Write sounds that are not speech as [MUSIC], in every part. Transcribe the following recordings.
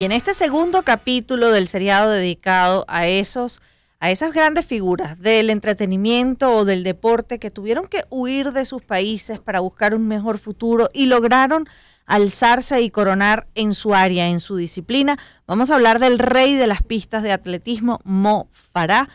Y en este segundo capítulo del seriado dedicado a esos a esas grandes figuras del entretenimiento o del deporte que tuvieron que huir de sus países para buscar un mejor futuro y lograron alzarse y coronar en su área, en su disciplina. Vamos a hablar del rey de las pistas de atletismo, Mo Farah,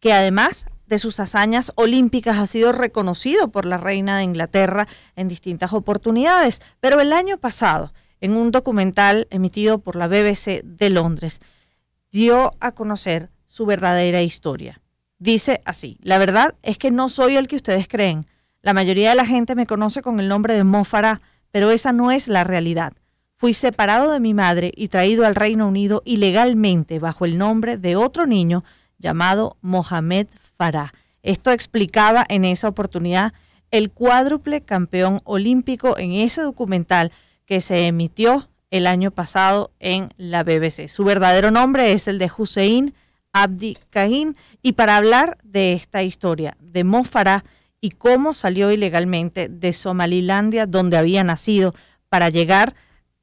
que además de sus hazañas olímpicas ha sido reconocido por la reina de Inglaterra en distintas oportunidades. Pero el año pasado, en un documental emitido por la BBC de Londres, dio a conocer su verdadera historia. Dice así, la verdad es que no soy el que ustedes creen. La mayoría de la gente me conoce con el nombre de Mofara, pero esa no es la realidad. Fui separado de mi madre y traído al Reino Unido ilegalmente bajo el nombre de otro niño llamado Mohamed Farah. Esto explicaba en esa oportunidad el cuádruple campeón olímpico en ese documental que se emitió el año pasado en la BBC. Su verdadero nombre es el de Hussein Abdi Kahin y para hablar de esta historia de Mofara y cómo salió ilegalmente de Somalilandia, donde había nacido, para llegar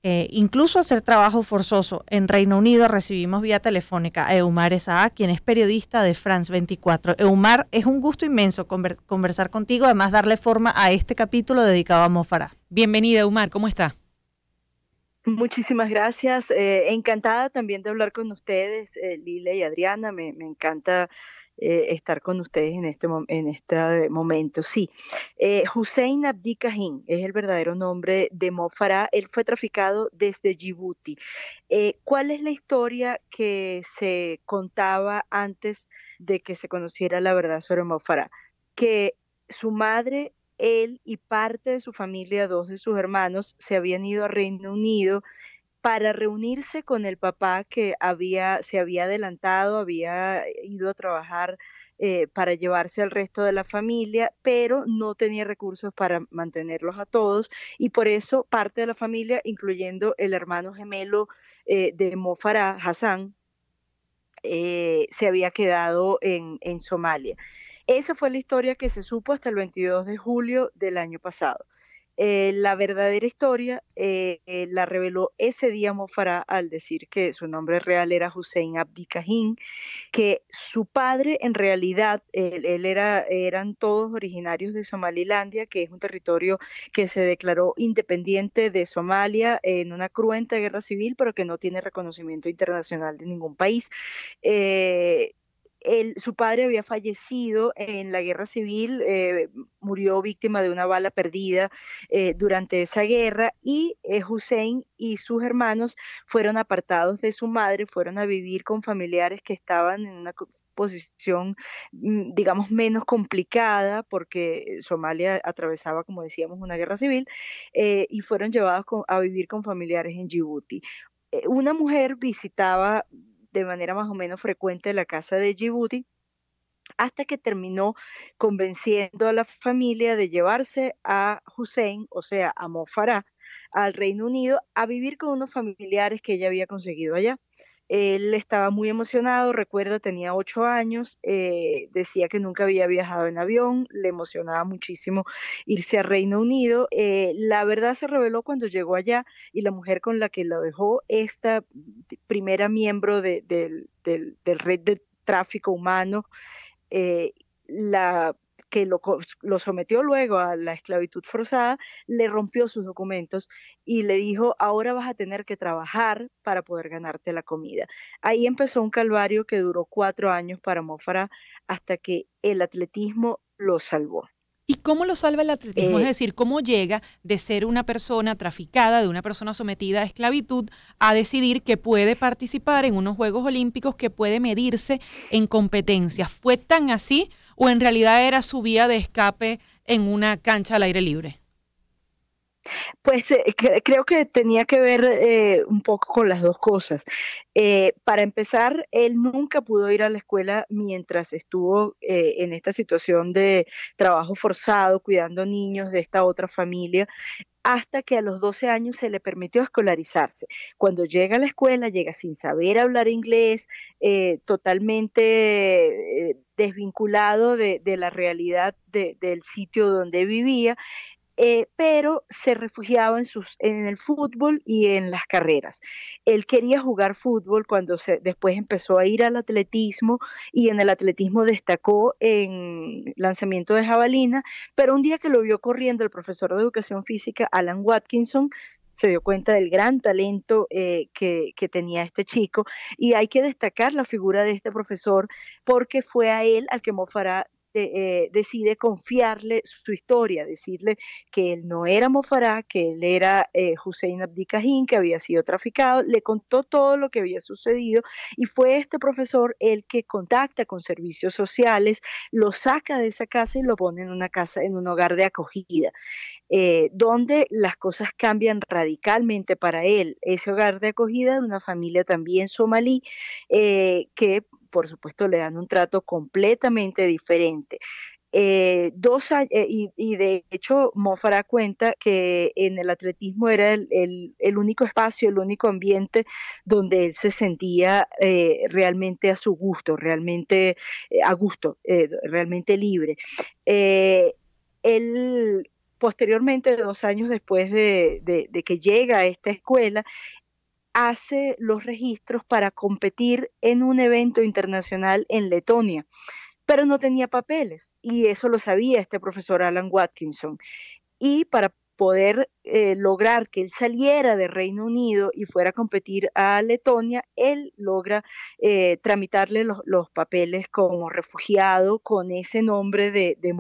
eh, incluso a hacer trabajo forzoso en Reino Unido, recibimos vía telefónica a Eumar Esaá, quien es periodista de France 24. Eumar, es un gusto inmenso conversar contigo, además darle forma a este capítulo dedicado a Mofara. Bienvenida, Eumar, ¿cómo está? Muchísimas gracias. Eh, encantada también de hablar con ustedes, eh, Lila y Adriana. Me, encanta eh, estar con ustedes en este, en este momento. Sí, Hussein Abdi Kahin es el verdadero nombre de Mofara. Él fue traficado desde Djibouti. ¿Cuál es la historia que se contaba antes de que se conociera la verdad sobre Mofara? Que su madre él y parte de su familia, dos de sus hermanos, se habían ido a Reino Unido para reunirse con el papá que había, se había adelantado, había ido a trabajar eh, para llevarse al resto de la familia, pero no tenía recursos para mantenerlos a todos y por eso parte de la familia, incluyendo el hermano gemelo eh, de Mofara, Hassan, eh, se había quedado en Somalia. Esa fue la historia que se supo hasta el 22 de julio del año pasado. Eh, la verdadera historia eh, eh, la reveló ese día Mofará al decir que su nombre real era Hussein Abdi Kahin, que su padre en realidad, él, era, eran todos originarios de Somalilandia, que es un territorio que se declaró independiente de Somalia en una cruenta guerra civil, pero que no tiene reconocimiento internacional de ningún país su padre había fallecido en la guerra civil, eh, murió víctima de una bala perdida eh, durante esa guerra y eh, Hussein y sus hermanos fueron apartados de su madre, fueron a vivir con familiares que estaban en una posición, mm, digamos, menos complicada porque Somalia atravesaba, como decíamos, una guerra civil y fueron llevados a vivir con familiares en Djibouti. Una mujer visitaba de manera más o menos frecuente de la casa de Djibouti, hasta que terminó convenciendo a la familia de llevarse a Hussein, o sea, a Mofara, al Reino Unido, a vivir con unos familiares que ella había conseguido allá. Él estaba muy emocionado, recuerda, tenía ocho años, eh, decía que nunca había viajado en avión, le emocionaba muchísimo irse a Reino Unido. Eh, la verdad se reveló cuando llegó allá y la mujer con la que lo dejó, esta primera miembro de, del, red de tráfico humano, eh, la que lo, sometió luego a la esclavitud forzada, le rompió sus documentos y le dijo, ahora vas a tener que trabajar para poder ganarte la comida. Ahí empezó un calvario que duró cuatro años para Mofara hasta que el atletismo lo salvó. ¿Y cómo lo salva el atletismo? es eh decir, ¿cómo llega de ser una persona traficada, de una persona sometida a esclavitud, a decidir que puede participar en unos Juegos Olímpicos, que puede medirse en competencias? ¿Fue tan así o en realidad era su vía de escape en una cancha al aire libre? Pues eh, creo que tenía que ver eh, un poco con las dos cosas. Eh, para empezar, él nunca pudo ir a la escuela mientras estuvo en esta situación de trabajo forzado, cuidando niños de esta otra familia hasta que a los 12 años se le permitió escolarizarse. Cuando llega a la escuela, llega sin saber hablar inglés, totalmente desvinculado de, la realidad del sitio donde vivía eh, pero se refugiaba en, sus, en el fútbol y en las carreras. Él quería jugar fútbol cuando se, después empezó a ir al atletismo y en el atletismo destacó en lanzamiento de jabalina, pero un día que lo vio corriendo el profesor de educación física, Alan Watkinson, se dio cuenta del gran talento eh, que, tenía este chico y hay que destacar la figura de este profesor porque fue a él al que Mofará eh, decide confiarle su historia, decirle que él no era Mofará, que él era eh, Hussein Abdi que había sido traficado, le contó todo lo que había sucedido y fue este profesor el que contacta con servicios sociales, lo saca de esa casa y lo pone en una casa, en un hogar de acogida, eh, donde las cosas cambian radicalmente para él. Ese hogar de acogida de una familia también somalí que por supuesto le dan un trato completamente diferente. Eh, eh, y, de hecho Mofara cuenta que en el atletismo era el, único espacio, el único ambiente donde él se sentía eh, realmente a su gusto, realmente a gusto, realmente libre. él posteriormente, dos años después de, de, que llega a esta escuela, hace los registros para competir en un evento internacional en Letonia, pero no tenía papeles y eso lo sabía este profesor Alan Watkinson. Y para poder eh, lograr que él saliera de Reino Unido y fuera a competir a Letonia, él logra eh, tramitarle los, papeles como refugiado con ese nombre de, de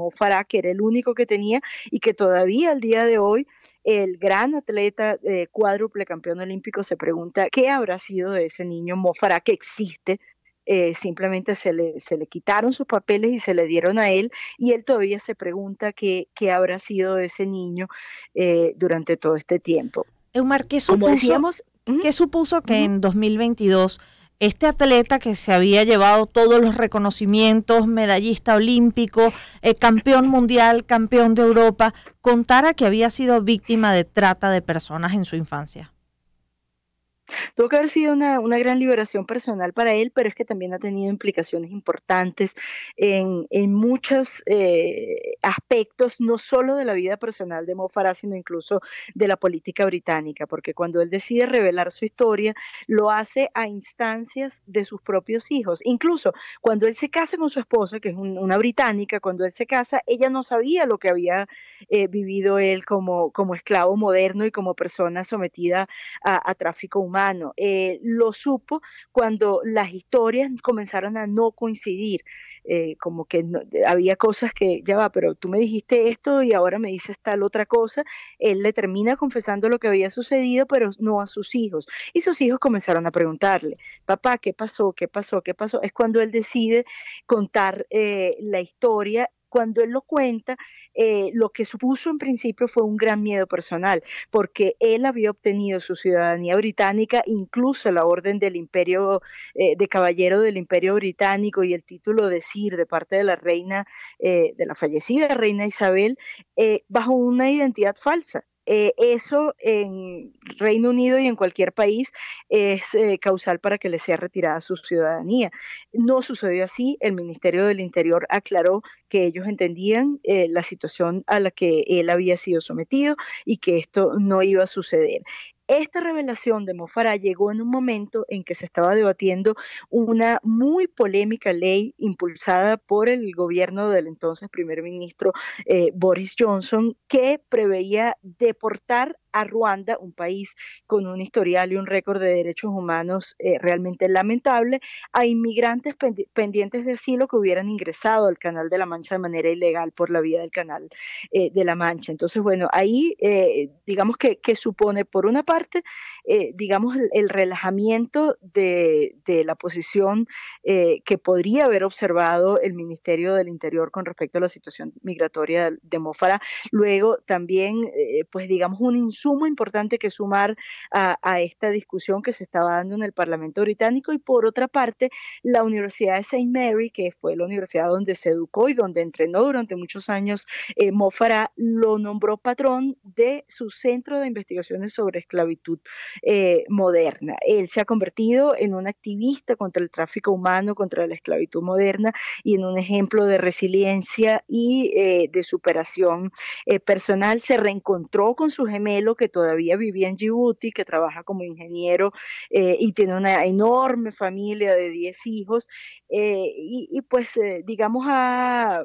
que era el único que tenía y que todavía al día de hoy el gran atleta eh, cuádruple campeón olímpico se pregunta qué habrá sido de ese niño Mofará que existe eh, simplemente se le, se le quitaron sus papeles y se le dieron a él y él todavía se pregunta qué, habrá sido ese niño eh, durante todo este tiempo. Eumar, ¿qué supuso, Como decíamos, ¿Mm? supuso que en 2022 este atleta que se había llevado todos los reconocimientos, medallista olímpico, eh, campeón mundial, campeón de Europa, contara que había sido víctima de trata de personas en su infancia? Tuvo que haber sido una, gran liberación personal para él, pero es que también ha tenido implicaciones importantes en, en muchos eh, aspectos, no solo de la vida personal de Mo Farah, sino incluso de la política británica, porque cuando él decide revelar su historia, lo hace a instancias de sus propios hijos. Incluso cuando él se casa con su esposa, que es una británica, cuando él se casa, ella no sabía lo que había eh, vivido él como, como esclavo moderno y como persona sometida a tráfico humano. Eh, lo supo cuando las historias comenzaron a no coincidir. Eh, como que había cosas que, ya va, pero tú me dijiste esto y ahora me dices tal otra cosa. Él le termina confesando lo que había sucedido, pero no a sus hijos. Y sus hijos comenzaron a preguntarle, papá, ¿qué pasó? ¿Qué pasó? ¿Qué pasó? Es cuando él decide contar eh, la historia cuando él lo cuenta, eh, lo que supuso en principio fue un gran miedo personal, porque él había obtenido su ciudadanía británica, incluso la orden del imperio eh, de caballero del imperio británico y el título de Sir de parte de la reina, eh, de la fallecida reina Isabel, bajo una identidad falsa. Eh, eso en Reino Unido y en cualquier país es eh, causal para que le sea retirada su ciudadanía. No sucedió así, el Ministerio del Interior aclaró que ellos entendían eh, la situación a la que él había sido sometido y que esto no iba a suceder. Esta revelación de Mofara llegó en un momento en que se estaba debatiendo una muy polémica ley impulsada por el gobierno del entonces primer ministro eh, Boris Johnson que preveía deportar a Ruanda, un país con un historial y un récord de derechos humanos eh, realmente lamentable, a inmigrantes pendientes de asilo que hubieran ingresado al Canal de la Mancha de manera ilegal por la vía del Canal eh, de la Mancha. Entonces, bueno, ahí eh, digamos que, supone, por una parte, digamos, el, relajamiento de, la posición que podría haber observado el Ministerio del Interior con respecto a la situación migratoria de, de Luego, también, pues digamos, un insulto sumo importante que sumar a, esta discusión que se estaba dando en el Parlamento británico y por otra parte la Universidad de St. Mary, que fue la universidad donde se educó y donde entrenó durante muchos años eh, lo nombró patrón de su centro de investigaciones sobre esclavitud eh, moderna. Él se ha convertido en un activista contra el tráfico humano, contra la esclavitud moderna y en un ejemplo de resiliencia y eh, de superación eh, personal. Se reencontró con su gemelo que todavía vivía en Djibouti, que trabaja como ingeniero eh, y tiene una enorme familia de 10 hijos. Eh, y, pues, eh, digamos, ha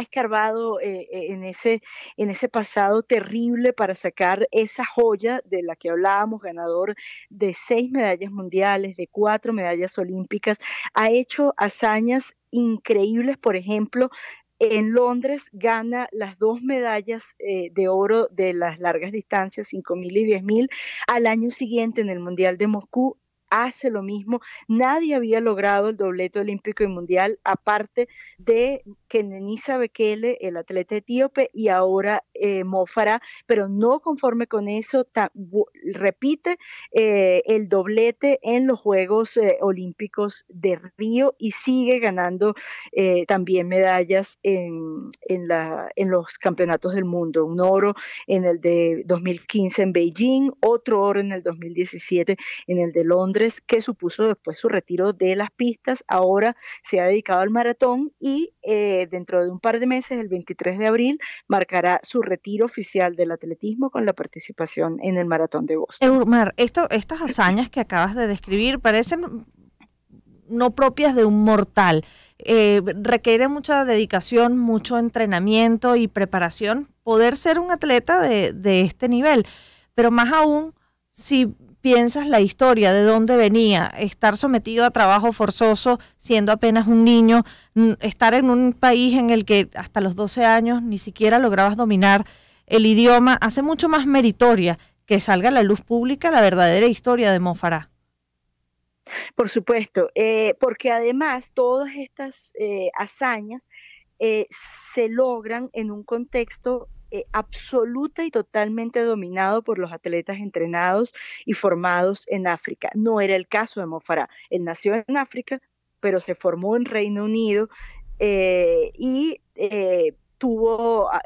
escarbado en, ese, en ese pasado terrible para sacar esa joya de la que hablábamos, ganador de seis medallas mundiales, de cuatro medallas olímpicas, ha hecho hazañas increíbles, por ejemplo, en Londres gana las dos medallas eh, de oro de las largas distancias, 5.000 y 10.000. Al año siguiente, en el Mundial de Moscú, hace lo mismo. Nadie había logrado el doblete olímpico y mundial, aparte de Kenenisa Bekele, el atleta etíope, y ahora eh, pero no conforme con eso, repite eh, el doblete en los Juegos eh, Olímpicos de Río y sigue ganando eh, también medallas en, los campeonatos del mundo. Un oro en el de 2015 en Beijing, otro oro en el 2017 en el de Londres, que supuso después su retiro de las pistas. Ahora se ha dedicado al maratón y eh, dentro de un par de meses, el 23 de abril, marcará su retiro oficial del atletismo con la participación en el maratón de Boston. Eumar, estas hazañas que acabas de describir parecen no propias de un mortal. Eh, requiere mucha dedicación, mucho entrenamiento y preparación poder ser un atleta de este nivel, pero más aún si piensas la historia, de dónde venía, estar sometido a trabajo forzoso siendo apenas un niño, estar en un país en el que hasta los 12 años ni siquiera lograbas dominar el idioma, hace mucho más meritoria que salga a la luz pública la verdadera historia de Mofará. Por supuesto, eh, porque además todas estas eh, hazañas eh, se logran en un contexto eh, absoluta y totalmente dominado por los atletas entrenados y formados en África. No era el caso de Mofará. Él nació en África, pero se formó en Reino Unido eh, y eh, tuvo ah,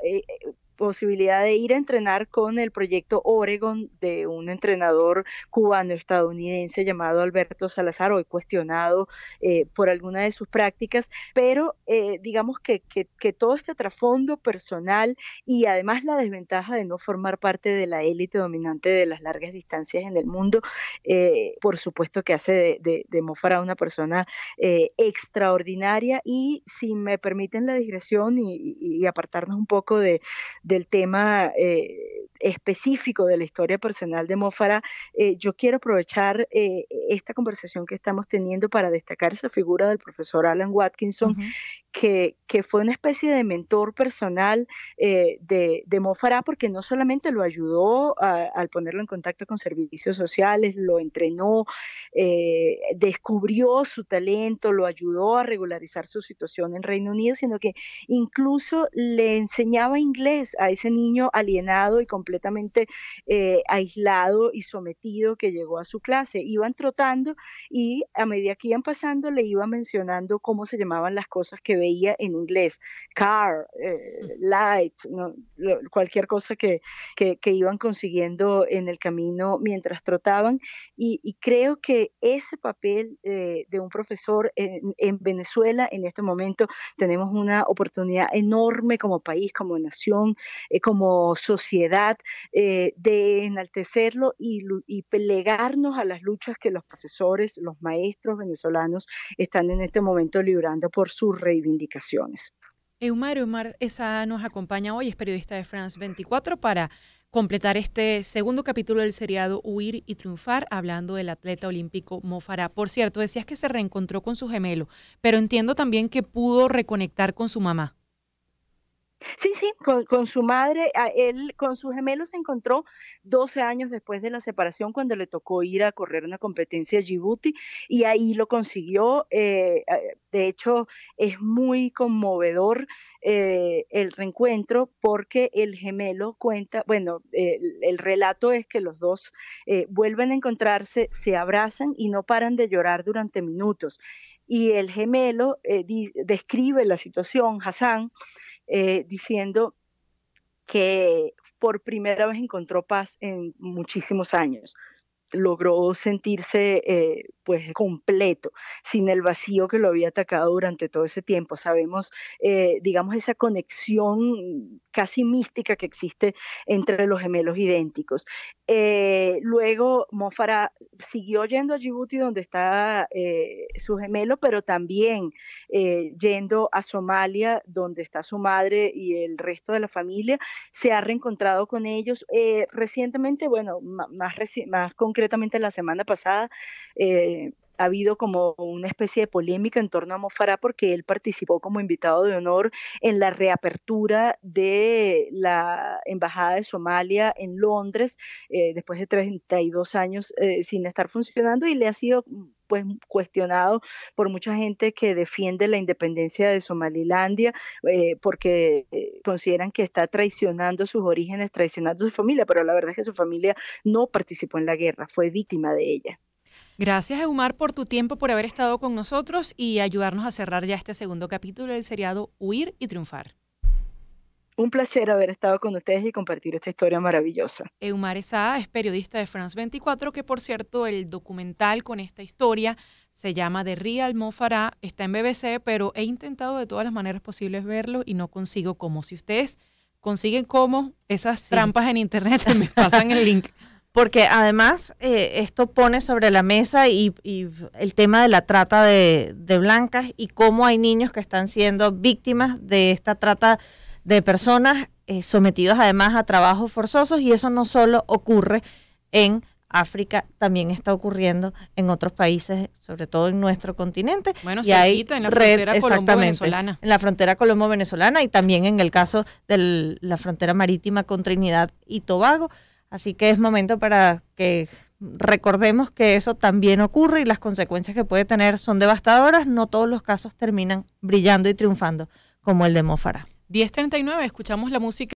posibilidad de ir a entrenar con el proyecto Oregon de un entrenador cubano-estadounidense llamado Alberto Salazar, hoy cuestionado eh, por alguna de sus prácticas, pero eh, digamos que, todo este trasfondo personal y además la desventaja de no formar parte de la élite dominante de las largas distancias en el mundo, eh, por supuesto que hace de, de, de una persona extraordinaria y si me permiten la digresión y apartarnos un poco de, del tema eh, específico de la historia personal de Mófara, eh, yo quiero aprovechar eh, esta conversación que estamos teniendo para destacar esa figura del profesor Alan Watkinson, que, que, fue una especie de mentor personal eh, de, de Mófara, porque no solamente lo ayudó al ponerlo en contacto con servicios sociales, lo entrenó, descubrió su talento, lo ayudó a regularizar su situación en Reino Unido, sino que incluso le enseñaba inglés a ese niño alienado y con completamente eh, aislado y sometido que llegó a su clase. Iban trotando y a medida que iban pasando le iba mencionando cómo se llamaban las cosas que veía en inglés, car, eh, light, cualquier cosa que, iban consiguiendo en el camino mientras trotaban. Y, creo que ese papel eh, de un profesor en, Venezuela en este momento tenemos una oportunidad enorme como país, como nación, como sociedad eh, de enaltecerlo y, y plegarnos a las luchas que los profesores, los maestros venezolanos están en este momento librando por sus reivindicaciones. Eumar, Eumar esa nos acompaña hoy, es periodista de France 24 para completar este segundo capítulo del seriado Huir y Triunfar, hablando del atleta olímpico Mofara. Por cierto, decías que se reencontró con su gemelo, pero entiendo también que pudo reconectar con su mamá. Sí, sí, con, su madre, él con su gemelo se encontró 12 años después de la separación cuando le tocó ir a correr una competencia a Djibouti y ahí lo consiguió. Eh, de hecho, es muy conmovedor eh, el reencuentro porque el gemelo cuenta, bueno, el, relato es que los dos eh, vuelven a encontrarse, se abrazan y no paran de llorar durante minutos. Y el gemelo describe la situación, Hassan eh, diciendo que por primera vez encontró paz en muchísimos años logró sentirse eh, pues completo, sin el vacío que lo había atacado durante todo ese tiempo. Sabemos, eh, digamos, esa conexión casi mística que existe entre los gemelos idénticos. Eh, luego, Mofara siguió yendo a Djibouti, donde está su gemelo, pero también yendo a Somalia, donde está su madre y el resto de la familia, se ha reencontrado con ellos. recientemente, bueno, más, más con concretamente la semana pasada, eh, ha habido como una especie de polémica en torno a Mofará porque él participó como invitado de honor en la reapertura de la Embajada de Somalia en Londres eh, después de 32 años eh, sin estar funcionando y le ha sido pues cuestionado por mucha gente que defiende la independencia de Somalilandia eh, porque eh, consideran que está traicionando sus orígenes, traicionando su familia, pero la verdad es que su familia no participó en la guerra, fue víctima de ella. Gracias, Eumar, por tu tiempo, por haber estado con nosotros y ayudarnos a cerrar ya este segundo capítulo del seriado Huir y Triunfar. Un placer haber estado con ustedes y compartir esta historia maravillosa. Eumar Saá es periodista de France 24, que por cierto el documental con esta historia se llama The Real Mofará, está en BBC, pero he intentado de todas las maneras posibles verlo y no consigo cómo. Si ustedes consiguen cómo, esas trampas en internet [LAUGHS] me pasan el link. Porque además eh, esto pone sobre la mesa y, el tema de la trata de, de blancas y cómo hay niños que están siendo víctimas de esta trata de personas eh, sometidas además a trabajos forzosos y eso no solo ocurre en África, también está ocurriendo en otros países, sobre todo en nuestro continente. Bueno, y hay en la frontera colombo-venezolana. En la frontera colombo-venezolana y también en el caso de la frontera marítima con Trinidad y Tobago. Así que es momento para que recordemos que eso también ocurre y las consecuencias que puede tener son devastadoras. No todos los casos terminan brillando y triunfando como el de Mófara. 10.39 escuchamos la música